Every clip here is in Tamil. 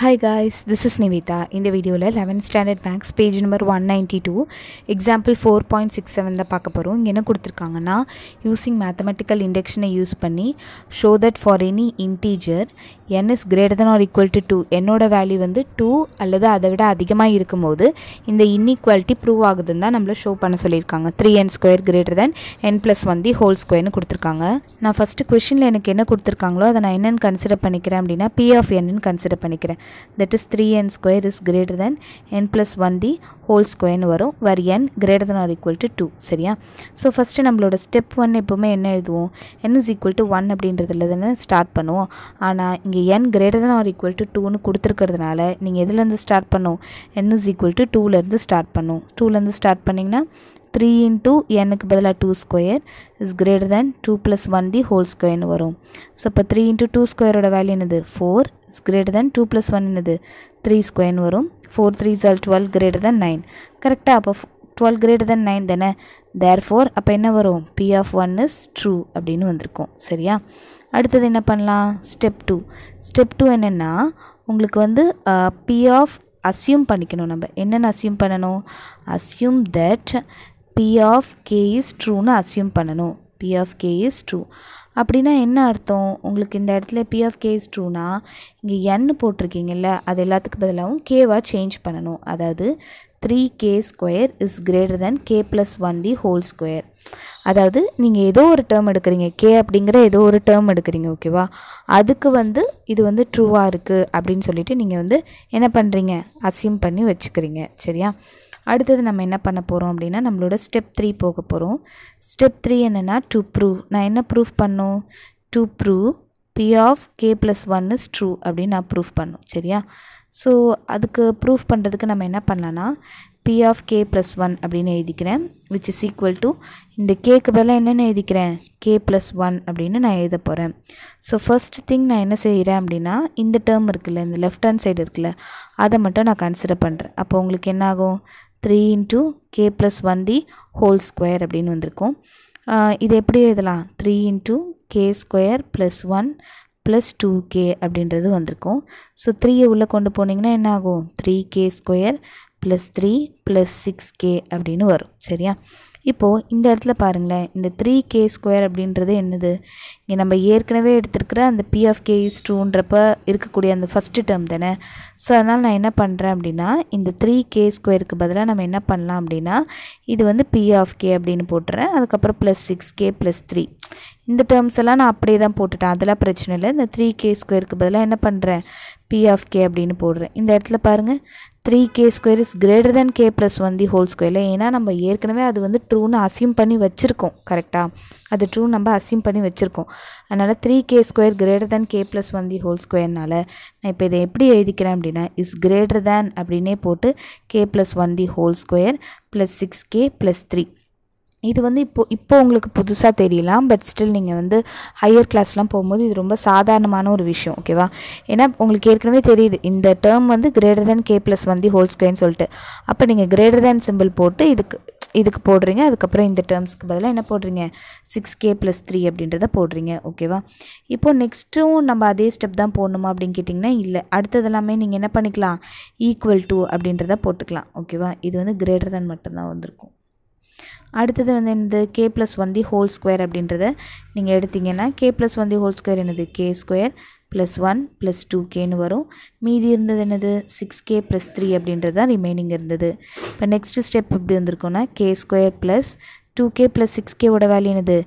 hi guys this is Nivitha இந்த வீடியோவில் eleventh standard maths page number one ninety two example four point six seven தான் பார்க்க போகிறோம் இங்கே என்ன கொடுத்துருக்காங்கன்னா யூஸிங் மேத்தமெட்டிக்கல் இண்டெக்ஷனை யூஸ் பண்ணி show that for any integer n is greater than or equal to two என்னோட வேல்யூ வந்து டூ அல்லது அதை விட அதிகமாக இருக்கும்போது இந்த இன்இக்வாலிட்டி ப்ரூவ் ஆகுதுன்னு தான் நம்மள ஷோ பண்ண சொல்லியிருக்காங்க three n square greater than n plus one the whole ஸ்கொயர்னு கொடுத்துருக்காங்க நான் ஃபஸ்ட்டு கொஷினில் எனக்கு என்ன கொடுத்துருக்காங்களோ அதை நான் என்னென்னு கன்சிடர் பண்ணிக்கிறேன் அப்படின்னா பி ஆஃப் என்னன்னு கன்சிடர் பண்ணிக்கிறேன் that is three n square is greater than n plus one the whole ஸ்கொயர்னு வரும் where n greater than or equal to two சரியா ஸோ ஃபஸ்ட்டு நம்மளோட ஸ்டெப் ஒன் எப்போவுமே என்ன எழுதுவோம் n is equal to one அப்படின்றதுல ஸ்டார்ட் பண்ணுவோம் ஆனால் இங்கே n greater than or equal to டூன்னு கொடுத்துருக்கிறதுனால நீங்கள் எதுலேருந்து ஸ்டார்ட் பண்ணுவோம் என் இஸ் ஈக்குவல் டு டூலேருந்து ஸ்டார்ட் பண்ணும் டூலேருந்து ஸ்டார்ட் பண்ணிங்கன்னா த்ரீ இன்ட்டு பதலா பதிலாக two square is than 2 two plus one the whole என்ன வரும் ஸோ 3 த்ரீ 2 டூ ஸ்கொயரோட வேல்யூ என்னது four is greater than two plus one என்னது த்ரீ என்ன வரும் four three is twelve greater than nine கரெக்டாக அப்போ டுவெல் கிரேட்டர் தென் நைன் தானே தேர் ஃபோர் அப்போ என்ன வரும் P of one is true அப்படின்னு வந்திருக்கும் சரியா அடுத்தது என்ன பண்ணலாம் ஸ்டெப் டூ ஸ்டெப் டூ என்னென்னா உங்களுக்கு வந்து பி ஆஃப் அஸ்யூம் பண்ணிக்கணும் நம்ம என்னென்ன அஸ்யூம் பண்ணணும் assume that P of k is ட்ரூன்னு அச்சியும் பண்ணணும் P of K is true அப்படின்னா என்ன அர்த்தம் உங்களுக்கு இந்த இடத்துல பி ஆஃப் கே இஸ் ட்ரூனா இங்கே என் போட்டிருக்கீங்கல்ல அது எல்லாத்துக்கு பதிலாகவும் கேவாக சேஞ்ச் பண்ணணும் அதாவது three k square is greater than k plus one the whole square அதாவது நீங்கள் ஏதோ ஒரு டேர்ம் எடுக்கிறீங்க கே அப்படிங்கிற ஏதோ ஒரு டேர்ம் எடுக்கிறீங்க ஓகேவா அதுக்கு வந்து இது வந்து ட்ரூவாக இருக்குது அப்படின்னு சொல்லிவிட்டு நீங்கள் வந்து என்ன பண்ணுறீங்க அசியூம் பண்ணி வச்சுக்கிறீங்க சரியா அடுத்தது நம்ம என்ன பண்ண போகிறோம் அப்படின்னா நம்மளோட ஸ்டெப் த்ரீ போக போகிறோம் ஸ்டெப் த்ரீ என்னென்னா டு ப்ரூவ் நான் என்ன ப்ரூஃப் பண்ணும் to prove P of k plus one is true அப்படின்னு நான் ப்ரூஃப் பண்ணும் சரியா ஸோ அதுக்கு ப்ரூஃப் பண்ணுறதுக்கு நம்ம என்ன பண்ணலான்னா P of k plus one அப்படின்னு எழுதிக்கிறேன் விச் இஸ் ஈக்குவல் டு இந்த கேக்கு பதிலாக என்னென்ன எழுதிக்கிறேன் கே ப்ளஸ் ஒன் அப்படின்னு நான் எழுத போகிறேன் ஸோ ஃபஸ்ட் திங் நான் என்ன செய்கிறேன் அப்படின்னா இந்த டேர்ம் இருக்குல்ல இந்த லெஃப்ட் ஹேண்ட் சைடு இருக்குல்ல அதை மட்டும் நான் கன்சிடர் பண்ணுறேன் அப்போ உங்களுக்கு என்னாகும் three into k plus one the whole square அப்படின்னு வந்திருக்கும் இது எப்படி எழுதலாம் three into k square plus one plus two k அப்படின்றது வந்திருக்கும் ஸோ த்ரீயை உள்ளே கொண்டு போனீங்கன்னா என்ன ஆகும் three k square plus three plus six k அப்படின்னு வரும் சரியா இப்போது இந்த இடத்துல பாருங்களேன் இந்த த்ரீ கே ஸ்கொயர் அப்படின்றது என்னது இங்கே நம்ம ஏற்கனவே எடுத்துருக்கிற அந்த பி ஆஃப் கே இஸ் டூன்றப்ப இருக்கக்கூடிய அந்த ஃபஸ்ட்டு டேர்ம் தானே ஸோ அதனால் நான் என்ன பண்ணுறேன் அப்படின்னா இந்த த்ரீ கே ஸ்கொயருக்கு பதிலாக நம்ம என்ன பண்ணலாம் அப்படின்னா இது வந்து பி ஆஃப் கே அப்படின்னு போட்டுறேன் அதுக்கப்புறம் plus six k plus three இந்த டேர்ம்ஸ் எல்லாம் நான் அப்படியே தான் போட்டுட்டேன் அதெல்லாம் பிரச்சனை இல்லை இந்த த்ரீ கே ஸ்கொயருக்கு பதிலாக என்ன பண்ணுறேன் பி ஆஃப் கே அப்படின்னு போடுறேன் இந்த இடத்துல பாருங்கள் three k square is greater than k plus one the whole ஸ்கொயரில் ஏன்னா நம்ம ஏற்கனவே அது வந்து ட்ரூன்னு அசியூம் பண்ணி வச்சுருக்கோம் கரெக்டாக அது ட்ரூ நம்ம அசியூம் பண்ணி வச்சுருக்கோம் அதனால் three k square greater than k plus one the whole ஸ்கொயர்னால் நான் இப்போ இதை எப்படி எழுதிக்கிறேன் அப்படின்னா இஸ் கிரேட்டர் தேன் அப்படின்னே போட்டு k plus one the whole square plus six k plus three இது வந்து இப்போ இப்போ உங்களுக்கு புதுசாக தெரியலாம் பட் ஸ்டில் நீங்கள் வந்து ஹையர் கிளாஸ்லாம் போகும்போது இது ரொம்ப சாதாரணமான ஒரு விஷயம் ஓகேவா ஏன்னா உங்களுக்கு ஏற்கனவே தெரியுது இந்த டேர்ம் வந்து கிரேட்டர் தேன் கே ப்ளஸ் வந்து ஹோல் ஸ்கேன்னு சொல்லிட்டு அப்போ நீங்கள் கிரேட்டர் தேன் சிம்பிள் போட்டு இதுக்கு இதுக்கு போடுறீங்க அதுக்கப்புறம் இந்த டேர்ம்ஸ்க்கு பதிலாக என்ன போடுறீங்க சிக்ஸ் கே ப்ளஸ் த்ரீ அப்படின்றத போடுறீங்க ஓகேவா இப்போது நெக்ஸ்ட்டும் நம்ம அதே ஸ்டெப் தான் போடணுமா அப்படின்னு கேட்டிங்கன்னா இல்லை அடுத்தது எல்லாமே நீங்கள் என்ன பண்ணிக்கலாம் ஈக்குவல் டூ அப்படின்றத போட்டுக்கலாம் ஓகேவா இது வந்து கிரேட்டர் தேன் மட்டும்தான் வந்திருக்கும் அடுத்தது வந்து என்னது k plus one the whole square அப்படின்றத நீங்கள் எடுத்திங்கன்னா k plus one the whole square என்னது k square plus one plus two கேன்னு வரும் மீதி இருந்தது என்னது சிக்ஸ் கே ப்ளஸ் த்ரீ அப்படின்றது தான் ரிமைனிங் இருந்தது இப்போ நெக்ஸ்ட்டு ஸ்டெப் எப்படி வந்திருக்கோன்னா k square plus two k plus six கேவோட வேல்யூ என்னது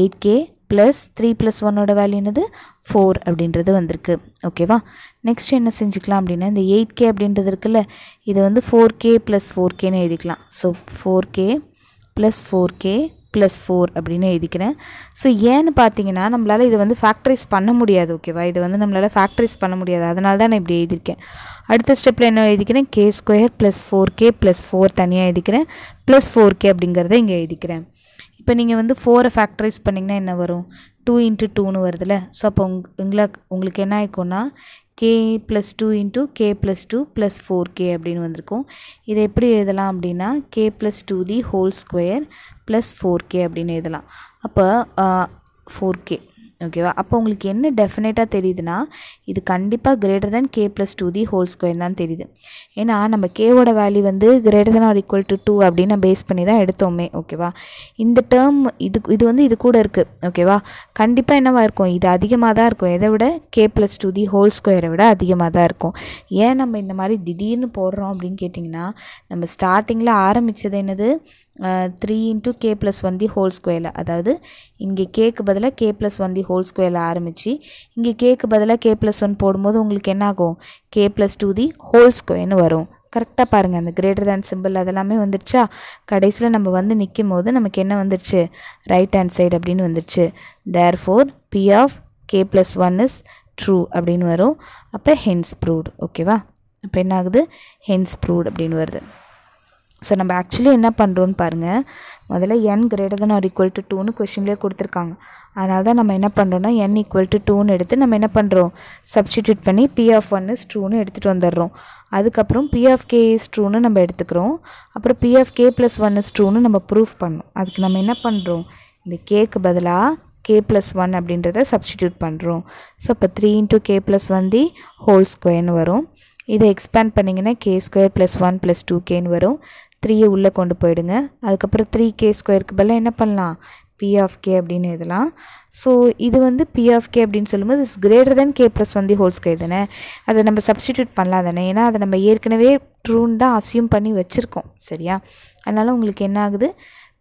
eight k plus three plus ஒன்னோட வேல்யூ என்னது ஃபோர் அப்படின்றது வந்திருக்கு ஓகேவா நெக்ஸ்ட் என்ன செஞ்சுக்கலாம் அப்படின்னா இந்த எயிட் கே அப்படின்றது இருக்குல்ல இது வந்து ஃபோர் கே ப்ளஸ் ஃபோர் கேன்னு எழுதிக்கலாம் so four k plus four k plus four அப்படின்னு எழுதிக்கிறேன் ஸோ ஏன்னு பார்த்தீங்கன்னா நம்மளால் இதை வந்து ஃபேக்ட்ரைஸ் பண்ண முடியாது ஓகேவா இதை வந்து நம்மளால் ஃபேக்ட்ரைஸ் பண்ண முடியாது அதனால தான் நான் இப்படி எழுதியிருக்கேன் அடுத்த ஸ்டெப்பில் என்ன எழுதிக்கிறேன் k square plus four k plus four தனியாக எழுதிக்கிறேன் ப்ளஸ் ஃபோர் கே அப்படிங்கிறத இங்கே எழுதிக்கிறேன் இப்போ நீங்கள் வந்து ஃபோரை ஃபேக்ட்ரைஸ் பண்ணிங்கன்னா என்ன வரும் டூ இன்ட்டு டூன்னு வருதுல்ல ஸோ அப்போ உங் எங்களை உங்களுக்கு என்ன ஆயிக்கும்னா k plus two into k plus two plus four k அப்படின்னு வந்திருக்கும் இதை எப்படி எழுதலாம் அப்படின்னா k plus two the whole square plus four k அப்படின்னு எழுதலாம் அப்போ ஃபோர் கே ஓகேவா அப்போ உங்களுக்கு என்ன டெஃபினேட்டாக தெரியுதுன்னா இது கண்டிப்பாக greater than k plus two the whole square தான் தெரியுது ஏன்னா நம்ம கேவோட வேல்யூ வந்து greater than or equal to two அப்படின்னு பேஸ் பண்ணி தான் எடுத்தோமே ஓகேவா இந்த டேர்ம் இது இது வந்து இது கூட இருக்குது ஓகேவா கண்டிப்பாக என்னவாக இருக்கும் இது அதிகமாக தான் இருக்கும் எதை விட k plus two the whole ஸ்கொயரை விட அதிகமாக தான் இருக்கும் ஏன் நம்ம இந்த மாதிரி திடீர்னு போடுறோம் அப்படின்னு கேட்டிங்கன்னா நம்ம ஸ்டார்டிங்கில் ஆரம்பித்தது என்னது three into k plus one the whole ஸ்கொயரில் அதாவது இங்கே கேக்கு பதிலாக k plus one the whole ஸ்கொயரில் ஆரம்பித்து இங்கே கேக்கு பதிலாக கே ப்ளஸ் ஒன் போடும்போது உங்களுக்கு என்ன ஆகும் k plus two the whole ஸ்கொயர்னு வரும் கரெக்டாக பாருங்கள் அந்த கிரேட்டர் தேன் சிம்பிள் அதெல்லாமே வந்துருச்சா கடைசியில் நம்ம வந்து நிற்கும் போது நமக்கு என்ன வந்துருச்சு ரைட் ஹேண்ட் சைடு அப்படின்னு வந்துருச்சு therefore P of k plus one is true அப்படின்னு வரும் அப்போ ஹென்ஸ் ப்ரூட் ஓகேவா அப்போ என்ன ஆகுது ஹென்ஸ் ப்ரூட் அப்படின்னு வருது ஸோ நம்ம ஆக்சுவலி என்ன பண்ணுறோன்னு பாருங்கள் முதல்ல n greater than or equal to டூன்னு கொஷின்லேயே கொடுத்துருக்காங்க அதனால தான் நம்ம என்ன பண்ணுறோன்னா என் ஈக்குவல் டு டூன்னு எடுத்து நம்ம என்ன பண்ணுறோம் சப்ஸ்டிடியூட் பண்ணி பி ஆஃப் ஒன் இஸ் ட்ரூன்னு எடுத்துகிட்டு வந்துடுறோம் அதுக்கப்புறம் பி ஆஃப் கே இஸ் ட்ரூன்னு நம்ம எடுத்துக்கிறோம் அப்புறம் P of k plus one is ட்ரூன்னு நம்ம ப்ரூஃப் பண்ணோம் அதுக்கு நம்ம என்ன பண்ணுறோம் இந்த கேக்கு பதிலாக கே ப்ளஸ் ஒன் அப்படின்றத சப்ஸ்டிடியூட் பண்ணுறோம் ஸோ இப்போ three into k plus one the whole ஸ்கொயர்னு வரும் இதை எக்ஸ்பேண்ட் பண்ணிங்கன்னா k square plus one plus two கேன்னு வரும் த்ரீயை உள்ளே கொண்டு போயிடுங்க அதுக்கப்புறம் த்ரீ கே ஸ்கொயருக்கு பதிலாக என்ன பண்ணலாம் பி ஆஃப் கே அப்படின்னு எழுதலாம் ஸோ இது வந்து பி ஆஃப் கே அப்படின்னு சொல்லும்போது is greater than k plus வந்து தி ஹோல் ஸ்கொயர் தானே அதை நம்ம சப்ஸ்டிடியூட் பண்ணலாம் தானே ஏன்னா அதை நம்ம ஏற்கனவே ட்ரூன் தான் அசியூம் பண்ணி வச்சுருக்கோம் சரியா அதனால் உங்களுக்கு என்ன ஆகுது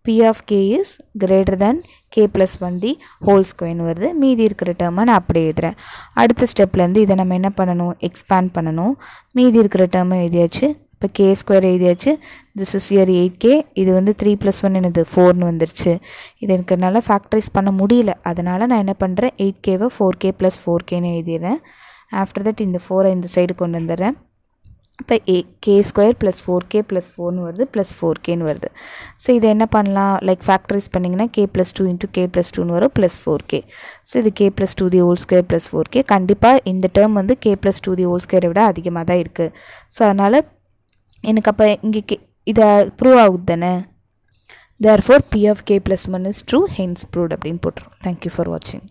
P of k is greater than k plus வந்தி ஹோல் ஸ்கொயர்னு வருது மீதி இருக்கிற டேர்மை நான் அப்படியே எழுதுகிறேன் அடுத்த ஸ்டெப்லேருந்து இதை நம்ம என்ன பண்ணணும் எக்ஸ்பேண்ட் பண்ணணும் மீதி இருக்கிற டேர்மை எழுதியாச்சு இப்போ கே ஸ்கொயர் எழுதியாச்சு this is here eight k இது வந்து த்ரீ ப்ளஸ் ஒன் எனது ஃபோர்னு வந்துருச்சு இது எனக்கு என்னால் ஃபேக்டரைஸ் பண்ண முடியல அதனால் நான் என்ன பண்ணுறேன் எயிட் கேவை ஃபோர் கே ப்ளஸ் ஃபோர் கேன்னு எழுதிடுறேன் ஆஃப்டர் தட் இந்த ஃபோரை இந்த சைடு கொண்டு வந்துடுறேன் இப்போ ஏ k square plus four k plus ஃபோர்னு வருது ப்ளஸ் ஃபோர் கேன்னு வருது ஸோ இதை என்ன பண்ணலாம் லைக் ஃபேக்டரைஸ் பண்ணிங்கன்னா k plus two into k plus டூன்னு வரும் ப்ளஸ் ஃபோர் கே ஸோ இது k plus two the whole square plus four k கண்டிப்பாக இந்த டேர்ம் வந்து k plus two the whole ஸ்கொயரை விட அதிகமாக தான் இருக்குது ஸோ அதனால் எனக்கு அப்போ இங்கே கே இதை ப்ரூவ் ஆகுது தானே therefore P of k plus one is true hence prove அப்படின்னு போட்டுரும் தேங்க்யூ ஃபார் வாட்சிங்